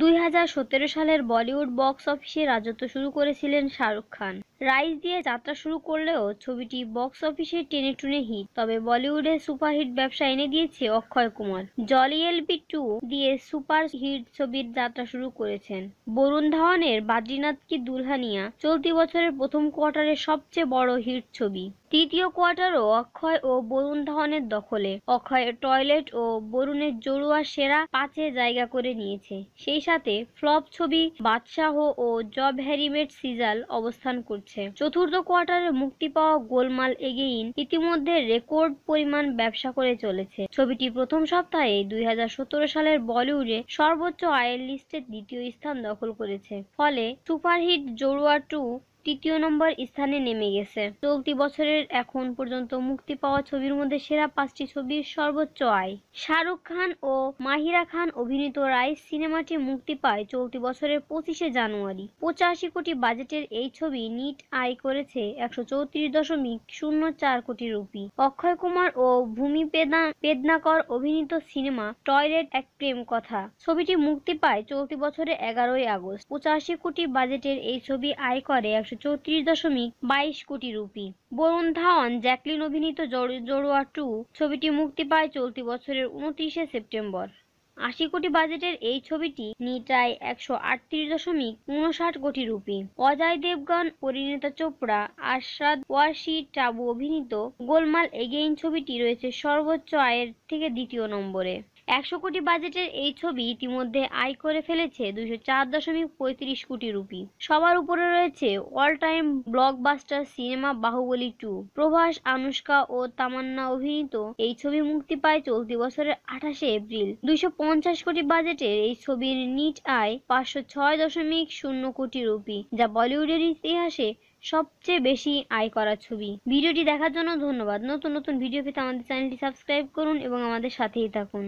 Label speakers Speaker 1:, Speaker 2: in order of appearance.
Speaker 1: দুই সালের বলিউড বক্স অফিসে রাজত্ব শুরু করেছিলেন শাহরুখ খান রাইজ দিয়ে যাত্রা শুরু করলেও ছবিটি বক্স অফিসে টেনে টুনে হিট তবে বলিউডে সুপারহিট ব্যবসা এনে দিয়েছে Akshay Kumar Jolly LLB two দিয়ে সুপার হিট ছবির যাত্রা শুরু করেছেন বরুণ ধাওয়ানের বাদ্রীনাথ কি দুলহানিয়া চলতি বছরের প্রথম কোয়ার্টারের সবচেয়ে বড় হিট ছবি তৃতীয় কোয়ার্টারও অক্ষয় ও বরুণ ধাওয়ানের দখলে অক্ষয়ের টয়লেট ও বরুণের জড়ুয়া সেরা পাঁচে জায়গা করে নিয়েছে সেই সাথে ফ্লপ ছবি বাদশাহ ও জব হ্যারিমেট সিজাল অবস্থান করছে চতুর্থ কোয়ার্টারে মুক্তি পাওয়া গোলমাল এগেইন ইতিমধ্যে রেকর্ড পরিমাণ ব্যবসা করে চলেছে ছবিটি প্রথম সপ্তাহে দুই সালের বলিউডে সর্বোচ্চ আয়ের লিস্টে দ্বিতীয় স্থান দখল করেছে ফলে সুপারহিট জড়ুয়া টু তৃতীয় নম্বর স্থানে নেমে গেছে চলতি বছরের এখন পর্যন্ত মুক্তি পাওয়া ছবির মধ্যে সেরা পাঁচটি ছবির সর্বোচ্চ আয় শাহরুখ খান ও মাহিরা খান অভিনীত রায় সিনেমাটি মুক্তি পায় চলতি বছরের পঁচিশে জানুয়ারি পঁচাশি কোটি বাজেটের এই ছবি নিট আয় করেছে একশো চৌত্রিশ দশমিক শূন্য চার কোটি রুপি অক্ষয় কুমার ও ভূমি পেদনাকর অভিনীত সিনেমা টয়লেট এক প্রেম কথা ছবিটি মুক্তি পায় চলতি বছরে এগারোই আগস্ট পঁচাশি কোটি বাজেটের এই ছবি আয় করে একশো চৌত্রিশ দশমিক বাইশ কোটি রুপি বরুণ ধাওয়ান জ্যাকলিন অভিনীত জড়োয়া টু ছবিটি মুক্তি পায় চলতি বছরের উনত্রিশে সেপ্টেম্বর আশি কোটি বাজেটের এই ছবিটি নিটায় একশো আটত্রিশ দশমিক উনষাট কোটি রুপি অজয় দেবগন পরিণীতা চোপড়া আশরাদ ওয়াশি টাবু অভিনীত গোলমাল এগেইন ছবিটি রয়েছে সর্বোচ্চ আয়ের থেকে দ্বিতীয় নম্বরে একশো কোটি বাজেটের এই ছবি ইতিমধ্যে আয় করে ফেলেছে দুশো চার দশমিক পঁয়ত্রিশ কোটি রুপি সবার উপরে রয়েছে all time blockbuster cinema Baahubali two Prabhas Anushka ও তামান্না অভিনীত এই ছবি মুক্তি পায় চলতি বছরের আঠাশে এপ্রিল দুইশো পঞ্চাশ কোটি বাজেটের এই ছবির নিট আয় পাঁচশো ছয় দশমিক শূন্য কোটি রুপি যা বলিউডের ইতিহাসে সবচেয়ে বেশি আয় করা ছবি ভিডিওটি দেখার জন্য ধন্যবাদ নতুন নতুন ভিডিও পেতে আমাদের চ্যানেলটি সাবস্ক্রাইব করুন এবং আমাদের সাথেই থাকুন